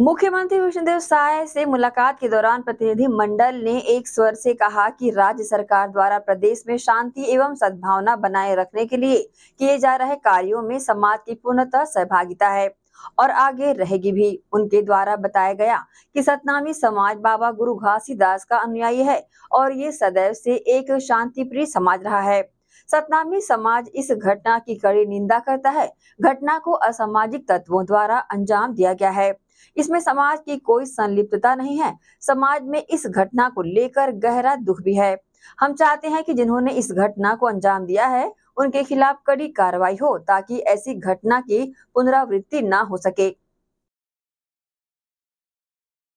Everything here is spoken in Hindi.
मुख्यमंत्री विष्णुदेव साय से मुलाकात के दौरान प्रतिनिधि मंडल ने एक स्वर से कहा कि राज्य सरकार द्वारा प्रदेश में शांति एवं सद्भावना बनाए रखने के लिए किए जा रहे कार्यों में समाज की पूर्णतः सहभागिता है और आगे रहेगी भी उनके द्वारा बताया गया कि सतनामी समाज बाबा गुरु घासीदास का अनुयायी है और ये सदैव से एक शांति प्रिय समाज रहा है सतनामी समाज इस घटना की कड़ी निंदा करता है घटना को असामाजिक तत्वों द्वारा अंजाम दिया गया है इसमें समाज की कोई संलिप्तता नहीं है समाज में इस घटना को लेकर गहरा दुख भी है हम चाहते हैं कि जिन्होंने इस घटना को अंजाम दिया है उनके खिलाफ कड़ी कार्रवाई हो ताकि ऐसी घटना की पुनरावृत्ति ना हो सके